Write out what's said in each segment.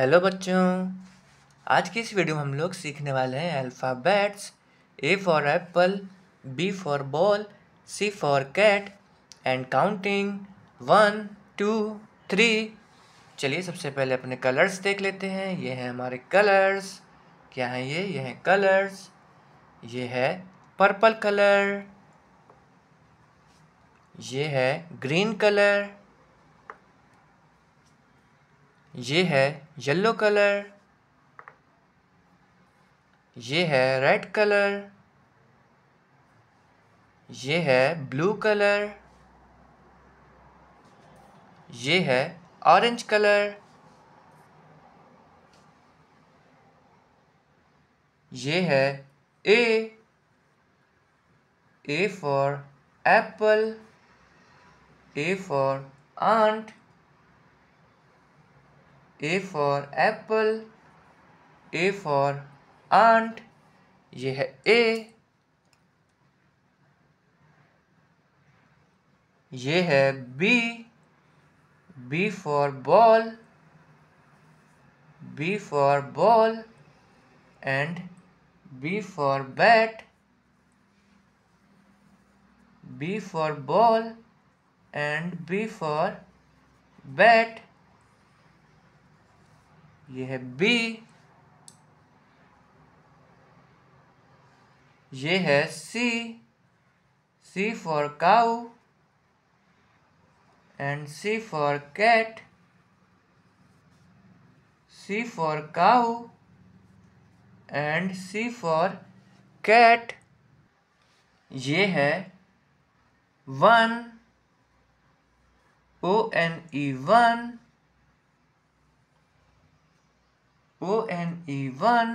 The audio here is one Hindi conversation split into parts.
हेलो बच्चों आज की इस वीडियो में हम लोग सीखने वाले हैं alphabets A for apple B for ball C for cat and counting one two three चलिए सबसे पहले अपने कलर्स देख लेते हैं ये हैं हमारे कलर्स क्या हैं ये ये हैं कलर्स ये है पर्पल कलर ये है ग्रीन कलर ये है येलो कलर ये है रेड कलर ये है ब्लू कलर ये है ऑरेंज कलर ये है A A for apple A for ant A for apple A for ant ये है ए ये है B B for ball B for ball and B for bat B for ball and B for bat ये है बी ये है C C for cow and C for cat C for cow and C for cat ये है one O N E one O N E one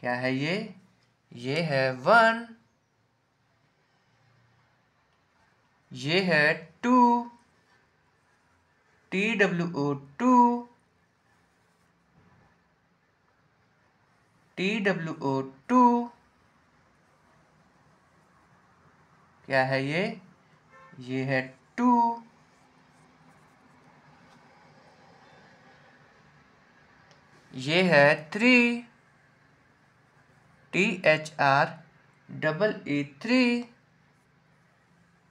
क्या है ये ये है वन ये है two T W O two T W O two क्या है ये ये है टू ये है three T H R double E three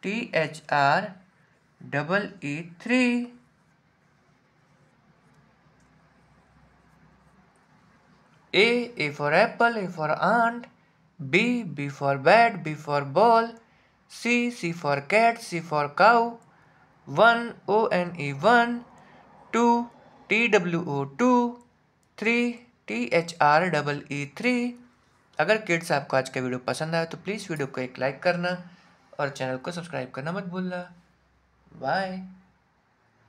T H R double E three A A for apple A for ant B B for bat B for ball C C for cat C for cow one O N E one two T W O to three T H R double E three अगर किड्स आपको आज का वीडियो पसंद आया तो प्लीज़ वीडियो को एक लाइक करना और चैनल को सब्सक्राइब करना मत भूलना बाय